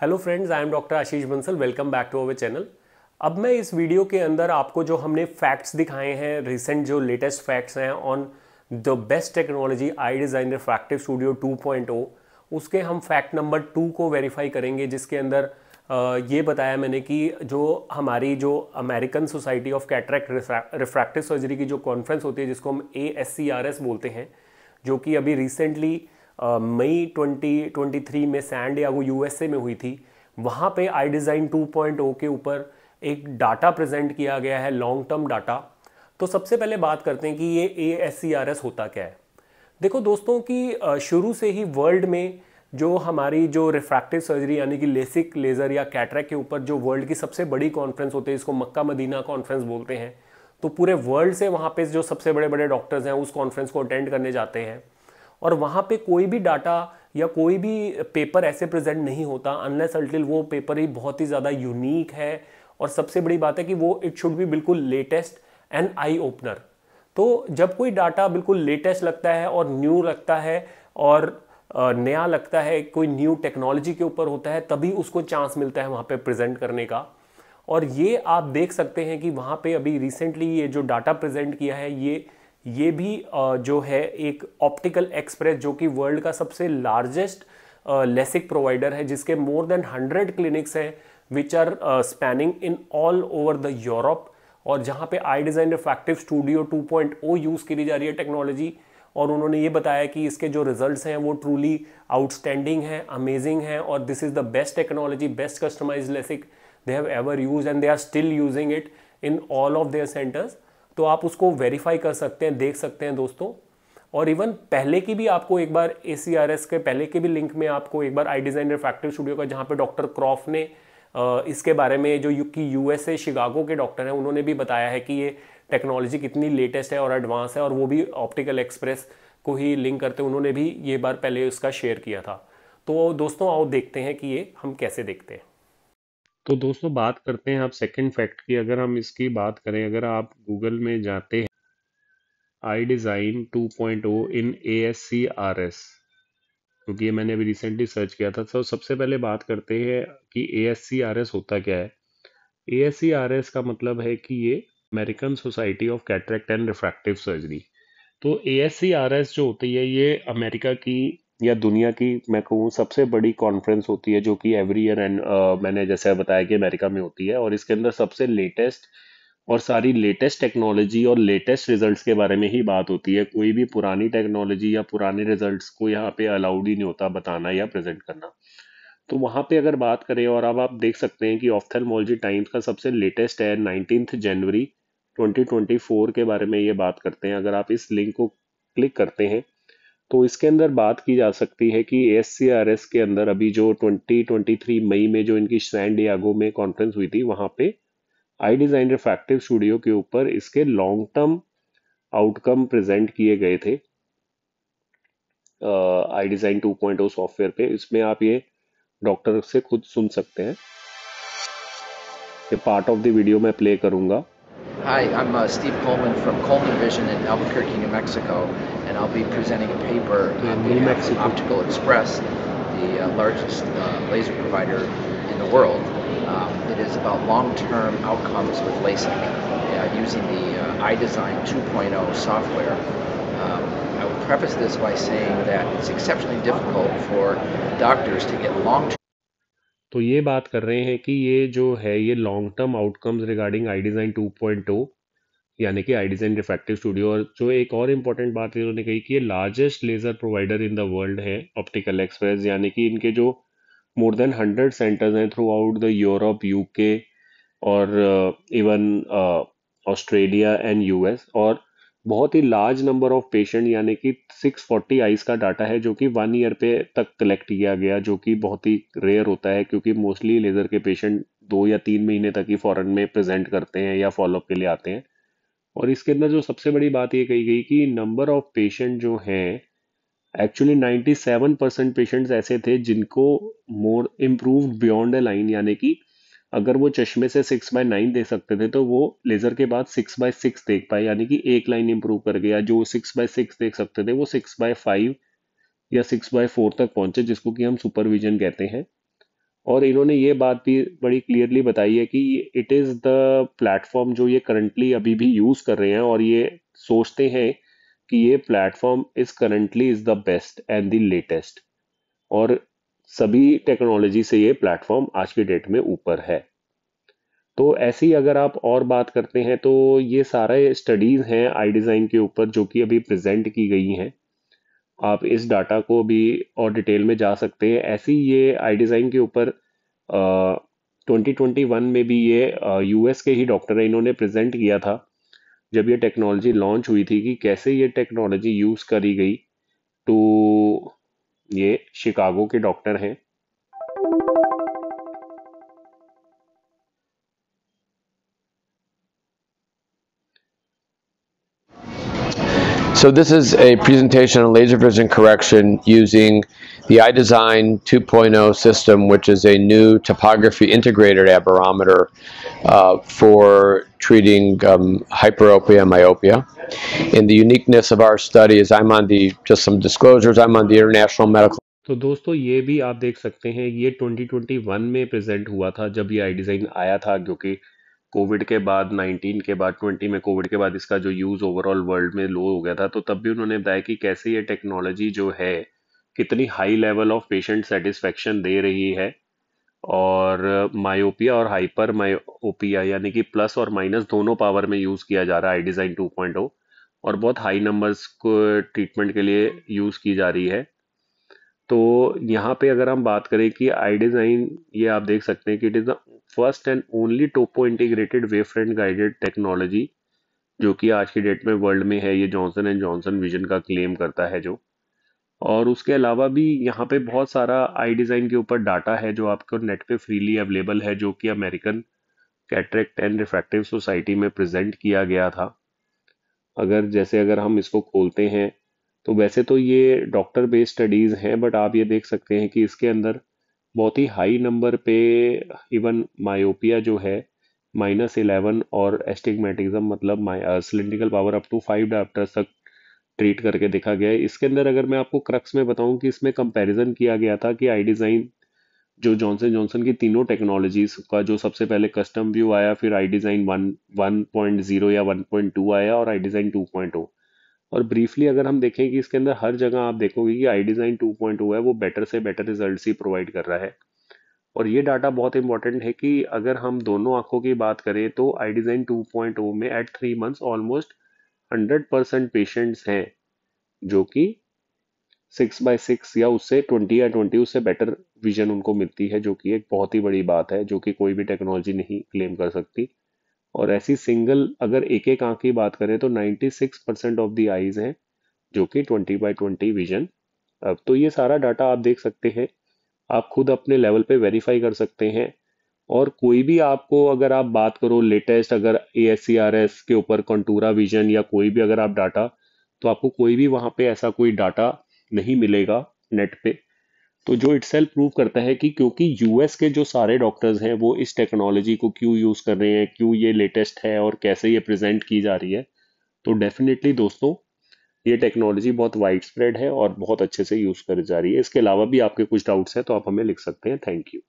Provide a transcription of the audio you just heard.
Hello friends I am doctor Ashish Bansal welcome back to our channel अब मैं इस video के अंदर आपको जो हमने फैक्ट्स दिखाए हैं रिसेंट जो लेटेस्ट फैक्ट्स हैं on the best technology i design refractive studio 2.0 उसके हम फैक्ट नंबर टू को वेरीफाई करेंगे जिसके अंदर ये बताया मैंने कि जो हमारी जो American society of cataract refractive surgery की जो कॉन्फ्रेंस होती है जिसको हम ए बोलते हैं जो कि अभी रिसेंटली मई 2023 में सैंड यागो यूएसए में हुई थी वहाँ पे आई डिज़ाइन 2.0 के ऊपर एक डाटा प्रेजेंट किया गया है लॉन्ग टर्म डाटा तो सबसे पहले बात करते हैं कि ये ए होता क्या है देखो दोस्तों कि शुरू से ही वर्ल्ड में जो हमारी जो रिफ्रैक्टिव सर्जरी यानी कि लेसिक लेज़र या कैटरेक के ऊपर जो वर्ल्ड की सबसे बड़ी कॉन्फ्रेंस होती है इसको मक्का मदीना कॉन्फ्रेंस बोलते हैं तो पूरे वर्ल्ड से वहाँ पे जो सबसे बड़े बड़े डॉक्टर्स हैं उस कॉन्फ्रेंस को अटेंड करने जाते हैं और वहाँ पे कोई भी डाटा या कोई भी पेपर ऐसे प्रेजेंट नहीं होता अनलेस अल्टिल वो पेपर ही बहुत ही ज़्यादा यूनिक है और सबसे बड़ी बात है कि वो इट शुड भी बिल्कुल लेटेस्ट एंड आई ओपनर तो जब कोई डाटा बिल्कुल लेटेस्ट लगता है और न्यू लगता है और नया लगता है कोई न्यू टेक्नोलॉजी के ऊपर होता है तभी उसको चांस मिलता है वहाँ पे प्रेजेंट करने का और ये आप देख सकते हैं कि वहाँ पे अभी रिसेंटली ये जो डाटा प्रेजेंट किया है ये ये भी जो है एक ऑप्टिकल एक्सप्रेस जो कि वर्ल्ड का सबसे लार्जेस्ट लेसिक प्रोवाइडर है जिसके मोर देन हंड्रेड क्लिनिक्स हैं which are spanning in all over the Europe और जहाँ पे I design effective studio 2.0 use की जा रही है टेक्नोलॉजी और उन्होंने ये बताया कि इसके जो रिजल्ट्स हैं वो ट्रूली आउटस्टैंडिंग हैं अमेजिंग हैं और this is the best technology best customise LASIK they have ever use and they are still using it in all of their centres तो आप उसको वेरीफाई कर सकते हैं देख सकते हैं दोस्तों और इवन पहले की भी आपको एक बार ए के पहले के भी लिंक में आपको एक बार आई डिज़ाइन रिफ्रैक्टिव स्टूडियो का जहाँ पर डॉक्टर क्रॉफ ने इसके बारे में जो कि यूएसए शिकागो के डॉक्टर हैं उन्होंने भी बताया है कि ये टेक्नोलॉजी कितनी लेटेस्ट है और एडवांस है और वो भी ऑप्टिकल एक्सप्रेस को ही लिंक करते उन्होंने भी ये बार पहले उसका शेयर किया था तो दोस्तों आओ देखते हैं कि ये हम कैसे देखते हैं तो दोस्तों बात करते हैं आप सेकंड फैक्ट की अगर हम इसकी बात करें अगर आप गूगल में जाते हैं I design 2.0 in A S C R S क्योंकि ये मैंने अभी रिसेंटली सर्च किया था तो सबसे पहले बात करते हैं कि A S C R S होता क्या है A S C R S का मतलब है कि ये American society of cataract and refractive surgery तो A S C R S जो होती है ये अमेरिका की या दुनिया की मैं कहूँ सबसे बड़ी कॉन्फ्रेंस होती है जो कि एवरी ईयर एंड मैंने जैसे बताया कि अमेरिका में होती है और इसके अंदर सबसे लेटेस्ट और सारी लेटेस्ट टेक्नोलॉजी और लेटेस्ट रिजल्ट्स के बारे में ही बात होती है कोई भी पुरानी टेक्नोलॉजी या पुराने रिजल्ट्स को यहाँ पे अलाउड ही नहीं होता बताना या प्रेजेंट करना तो वहाँ पे अगर बात करें और अब आप देख सकते हैं कि ऑफ्थेलमोलॉजी टाइम्स का सबसे लेटेस्ट है नाइनटीन्थ जनवरी 2024 के बारे में ये बात करते हैं अगर आप इस लिंक को क्लिक करते हैं तो इसके अंदर बात की जा सकती है कि एस के अंदर अभी जो 2023 मई में जो इनकी सैन डियागो में कॉन्फ्रेंस हुई थी वहां पे आई डिज़ाइन रिफ्रैक्टिव स्टूडियो के ऊपर इसके लॉन्ग टर्म आउटकम प्रेजेंट किए गए थे आई डिज़ाइन 2.0 सॉफ्टवेयर पे इसमें आप ये डॉक्टर से खुद सुन सकते हैं ये पार्ट ऑफ द वीडियो मैं प्ले करूंगा Hi, I'm uh, Steve Coleman from Coleman Vision in Albuquerque, New Mexico, and I'll be presenting a paper at on New Mexico. Optical Express, the uh, largest uh, laser provider in the world. Um, it is about long-term outcomes with LASIK uh, using the uh, iDesign 2.0 software. Um, I will preface this by saying that it's exceptionally difficult for doctors to get long-term तो ये बात कर रहे हैं कि ये जो है ये long term outcomes regarding I design two point two यानी कि आई डिज़ाइन रिफेक्टिव स्टूडियो और जो एक और इम्पॉर्टेंट बात इन्होंने कही कि ये largest laser provider in the world है ऑप्टिकल एक्सप्रेस यानी कि इनके जो मोर देन हंड्रेड सेंटर्स हैं throughout the Europe UK और इवन ऑस्ट्रेलिया एंड यूएस और बहुत ही लार्ज नंबर ऑफ पेशेंट यानी कि 640 आइज़ का डाटा है जो कि वन ईयर पे तक कलेक्ट किया गया जो कि बहुत ही रेयर होता है क्योंकि मोस्टली लेज़र के पेशेंट दो या तीन महीने तक ही फ़ॉरन में प्रेजेंट करते हैं या फॉलोअप के लिए आते हैं और इसके अंदर जो सबसे बड़ी बात ये कही गई कि नंबर ऑफ पेशेंट जो हैं एक्चुअली 97 परसेंट पेशेंट्स ऐसे थे जिनको more improve beyond a line यानी कि अगर वो चश्मे से सिक्स बाय नाइन देख सकते थे तो वो लेज़र के बाद सिक्स बाय सिक्स देख पाए यानी कि एक लाइन इंप्रूव कर गया जो सिक्स बाय सिक्स देख सकते थे वो सिक्स बाय फाइव या सिक्स बाय फोर तक पहुंचे जिसको कि हम सुपरविजन कहते हैं और इन्होंने ये बात भी बड़ी क्लियरली बताई है कि इट इज़ द प्लेटफॉर्म जो ये करंटली अभी भी यूज़ कर रहे हैं और ये सोचते हैं कि ये platform is currently is the best and the latest और सभी टेक्नोलॉजी से ये प्लेटफॉर्म आज के डेट में ऊपर है तो ऐसे ही अगर आप और बात करते हैं तो ये सारे स्टडीज़ हैं आई डिज़ाइन के ऊपर जो कि अभी प्रेजेंट की गई हैं आप इस डाटा को भी और डिटेल में जा सकते हैं ऐसे ही ये आई डिज़ाइन के ऊपर ट्वेंटी ट्वेंटी वन में भी ये यूएस के ही डॉक्टर हैं इन्होंने प्रेजेंट किया था जब ये टेक्नोलॉजी लॉन्च हुई थी कि कैसे ये टेक्नोलॉजी यूज़ करी गई टू ये शिकागो के डॉक्टर हैं So this is a presentation on laser vision correction using the iDesign 2.0 system, which is a new topography integrated aberrometer uh, for treating um, hyperopia and myopia. And the uniqueness of our study is I'm on the, just some disclosures, I'm on the International Medical तो दोस्तों ये भी आप देख सकते हैं ये 2021 में प्रेजेंट हुआ था जब ये आई डिज़ाइन आया था जो कि कोविड के बाद 19 के बाद 20 में कोविड के बाद इसका जो यूज़ ओवरऑल वर्ल्ड में लो हो गया था तो तब भी उन्होंने बताया कि कैसे ये टेक्नोलॉजी जो है कितनी high level of patient satisfaction दे रही है और मायोपिया और हाइपर मायोपिया यानी कि प्लस और माइनस दोनों पावर में यूज़ किया जा रहा है आई डिज़ाइन टू और बहुत हाई नंबर्स को ट्रीटमेंट के लिए यूज़ की जा रही है तो यहाँ पे अगर हम बात करें कि आई डिज़ाइन ये आप देख सकते हैं कि it is the first and only topo integrated wavefront guided technology जो कि आज की डेट में वर्ल्ड में है ये जॉनसन एंड जॉनसन विजन का क्लेम करता है जो और उसके अलावा भी यहाँ पे बहुत सारा आई डिज़ाइन के ऊपर डाटा है जो आपको नेट पे फ्रीली अवेलेबल है जो कि American cataract and refractive society में प्रेजेंट किया गया था अगर जैसे अगर हम इसको खोलते हैं तो वैसे तो ये डॉक्टर बेस्ड स्टडीज़ हैं बट आप ये देख सकते हैं कि इसके अंदर बहुत ही हाई नंबर पे इवन मायोपिया जो है माइनस इलेवन और एस्टिगमेटिज्म मतलब cylindrical power up to five dioptres तक ट्रीट करके देखा गया है इसके अंदर अगर मैं आपको क्रक्स में बताऊं कि इसमें कंपैरिजन किया गया था कि आई डिज़ाइन जो जॉनसन जॉनसन की तीनों टेक्नोलॉजीज का जो सबसे पहले कस्टम व्यू आया फिर I design one one point zero या वन पॉइंट टू आया और I design two point O और ब्रीफली अगर हम देखें कि इसके अंदर हर जगह आप देखोगे कि आई डिज़ाइन टू है वो बेटर से बेटर रिजल्ट ही प्रोवाइड कर रहा है और ये डाटा बहुत इंपॉर्टेंट है कि अगर हम दोनों आंखों की बात करें तो आई डिज़ाइन टू में at three months almost hundred percent patients हैं जो कि सिक्स बाय सिक्स या उससे ट्वेंटी या ट्वेंटी उससे बेटर विजन उनको मिलती है जो कि एक बहुत ही बड़ी बात है जो कि कोई भी टेक्नोलॉजी नहीं क्लेम कर सकती और ऐसी सिंगल अगर एक एक आंख की बात करें तो 96 परसेंट ऑफ दी आईज हैं जो कि 20 बाय 20 विजन अब तो ये सारा डाटा आप देख सकते हैं आप खुद अपने लेवल पे वेरीफाई कर सकते हैं और कोई भी आपको अगर आप बात करो लेटेस्ट अगर ए के ऊपर कंटूरा विजन या कोई भी अगर आप डाटा तो आपको कोई भी वहाँ पे ऐसा कोई डाटा नहीं मिलेगा नेट पे तो जो सेल्फ प्रूव करता है कि क्योंकि यूएस के जो सारे डॉक्टर्स हैं वो इस टेक्नोलॉजी को क्यों यूज़ कर रहे हैं क्यों ये लेटेस्ट है और कैसे ये प्रेजेंट की जा रही है तो डेफिनेटली दोस्तों ये टेक्नोलॉजी बहुत वाइड स्प्रेड है और बहुत अच्छे से यूज़ कर जा रही है इसके अलावा भी आपके कुछ डाउट्स हैं तो आप हमें लिख सकते हैं थैंक यू